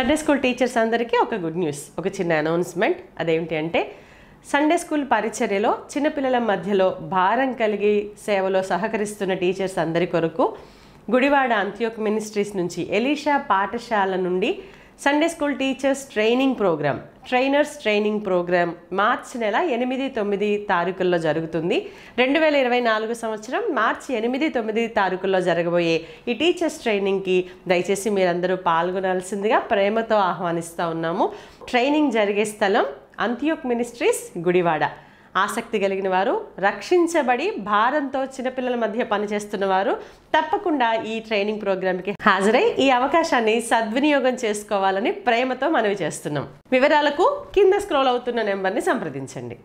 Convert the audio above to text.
Sunday school teachers అందరికీ ఒక good news ఒక చిన్న అనౌన్స్మెంట్ అదేమిటి అంటే సండే స్కూల్ పరిచర్యలో చిన్నపిల్లల మధ్యలో భారం కలిగి సేవలో సహకరిస్తున్న టీచర్స్ అందరి కొరకు గుడివాడ అంత్యోక్ మినిస్ట్రీస్ నుంచి ఎలీషా పాఠశాల నుండి Sunday school teachers training programme trainers training programme March నెల ఎనిమిది తొమ్మిది తారీఖుల్లో జరుగుతుంది రెండు వేల ఇరవై నాలుగు సంవత్సరం మార్చి ఎనిమిది తొమ్మిది తారీఖుల్లో జరగబోయే ఈ టీచర్స్ ట్రైనింగ్కి దయచేసి మీరందరూ పాల్గొనాల్సిందిగా ప్రేమతో ఆహ్వానిస్తూ ఉన్నాము ట్రైనింగ్ జరిగే స్థలం అంత్యోక్ మినిస్ట్రీస్ గుడివాడ ఆసక్తి కలిగిన వారు రక్షించబడి భారంతో చిన్నపిల్లల మధ్య పనిచేస్తున్న వారు తప్పకుండా ఈ ట్రైనింగ్ ప్రోగ్రామ్కి హాజరై ఈ అవకాశాన్ని సద్వినియోగం చేసుకోవాలని ప్రేమతో మనవి చేస్తున్నాం వివరాలకు కింద స్క్రోల్ అవుతున్న నెంబర్ని సంప్రదించండి